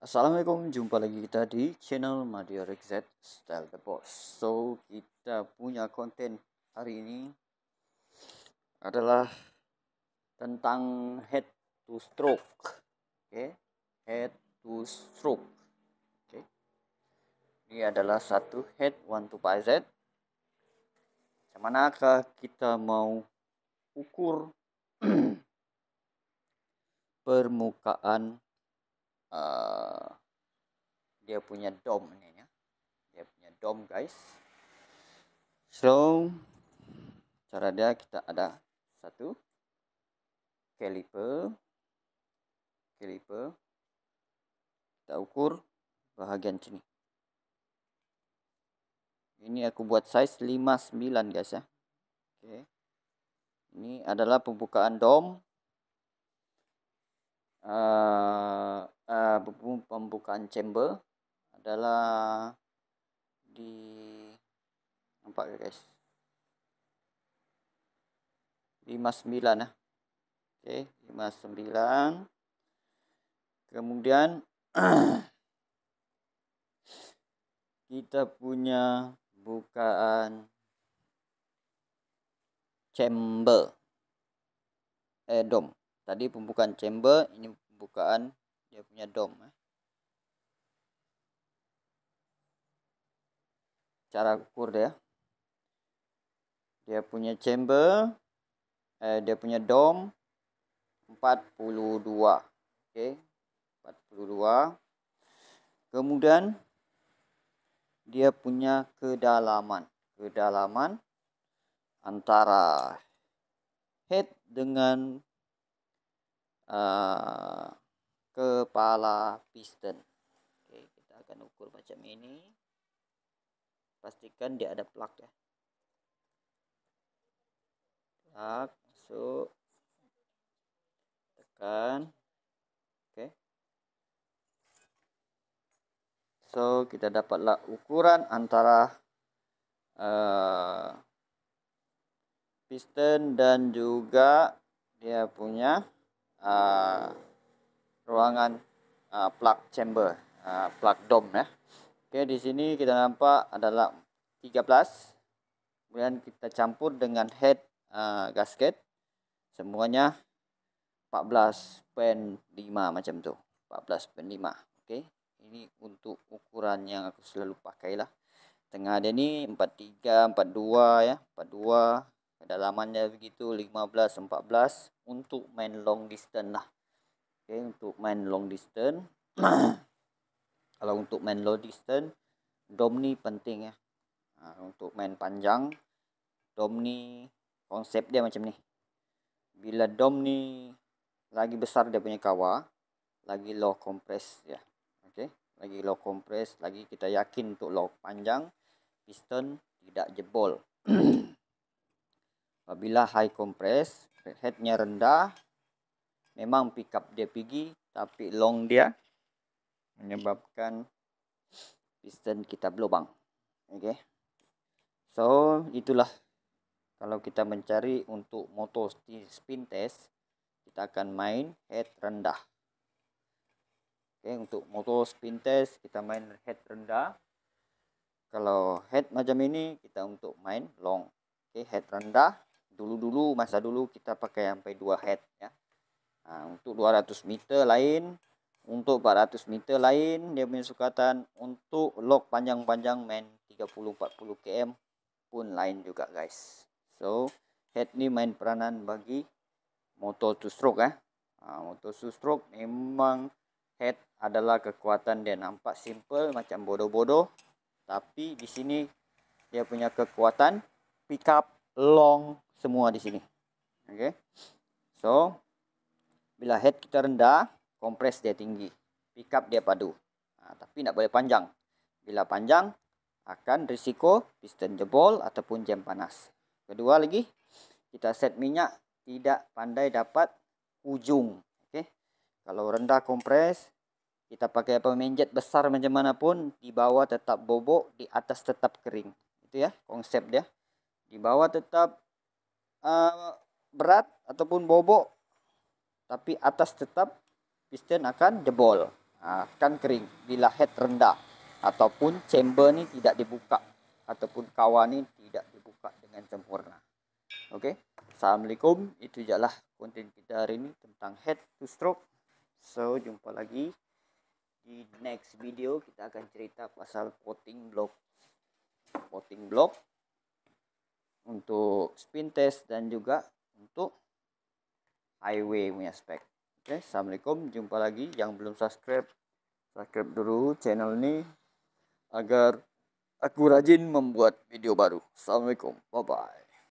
Assalamualaikum, jumpa lagi kita di channel Mario Z Style The Boss. So, kita punya konten hari ini adalah tentang head to stroke. Oke, okay? head to stroke. Oke. Okay? Ini adalah satu head one to five Z. Manakah kita mau ukur permukaan Eh, dia punya dom ini ya dia punya dom guys so cara dia kita ada satu caliper caliper kita ukur bahagian sini ini aku buat size 59 guys ya oke okay. ini adalah pembukaan dom uh, uh, pembukaan chamber adalah di nampak ke guys 59 lah lima 59 eh. kemudian kita punya bukaan chamber eh dom tadi pembukaan chamber ini pembukaan dia punya dom ya. cara ukur dia dia punya chamber eh, dia punya dom 42 oke okay. 42 kemudian dia punya kedalaman kedalaman antara head dengan eh, kepala piston oke kita akan ukur macam ini pastikan dia ada plug ya plug masuk tekan oke so kita dapatlah ukuran antara uh, piston dan juga dia punya uh, ruangan uh, plug chamber, uh, plug dome ya. Oke, di sini kita nampak adalah 13. Kemudian kita campur dengan head uh, gasket. Semuanya 14.5 macam tu. 14.5. Oke. Ini untuk ukuran yang aku selalu pakailah. Tengah dia ni 43, 42 ya. 42 kedalamannya begitu 15 14 untuk main long distance lah okay, untuk main long distance. Kalau untuk main long distance, dom ni penting ya. untuk main panjang, dom ni konsep dia macam ni. Bila dom ni lagi besar dia punya kawah, lagi low compress ya. Oke, lagi low compress, lagi kita yakin untuk low panjang, piston tidak jebol. Apabila high compress, headnya rendah, memang pick up dia pergi tapi long dia menyebabkan piston kita berlubang oke so itulah kalau kita mencari untuk motor spin test kita akan main head rendah oke untuk motor spin test kita main head rendah kalau head macam ini kita untuk main long oke head rendah dulu-dulu masa dulu kita pakai sampai dua head ya Nah, untuk 200 meter lain, untuk 400 meter lain dia punya sukatan, untuk log panjang-panjang main 30-40 km pun lain juga guys. So, head ni main peranan bagi motor two stroke eh. Ha, motor two stroke memang head adalah kekuatan dia nampak simple macam bodoh-bodoh tapi di sini dia punya kekuatan pick up long semua di sini. Okay. So, Bila head kita rendah, kompres dia tinggi. pickup dia padu. Ha, tapi tidak boleh panjang. Bila panjang, akan risiko piston jebol ataupun jam panas. Kedua lagi, kita set minyak tidak pandai dapat ujung. Okay. Kalau rendah kompres, kita pakai apa menjet besar macam mana pun, di bawah tetap bobok, di atas tetap kering. Itu ya konsep dia. Di bawah tetap uh, berat ataupun bobok tapi atas tetap piston akan jebol akan ah, kering bila head rendah ataupun chamber ini tidak dibuka ataupun kawan ini tidak dibuka dengan sempurna Oke, Assalamualaikum itu jelah konten kita hari ini tentang head to stroke so jumpa lagi di next video kita akan cerita pasal coating block coating block untuk spin test dan juga untuk highway punya spek oke okay, assalamualaikum jumpa lagi yang belum subscribe subscribe dulu channel ini agar aku rajin membuat video baru assalamualaikum bye bye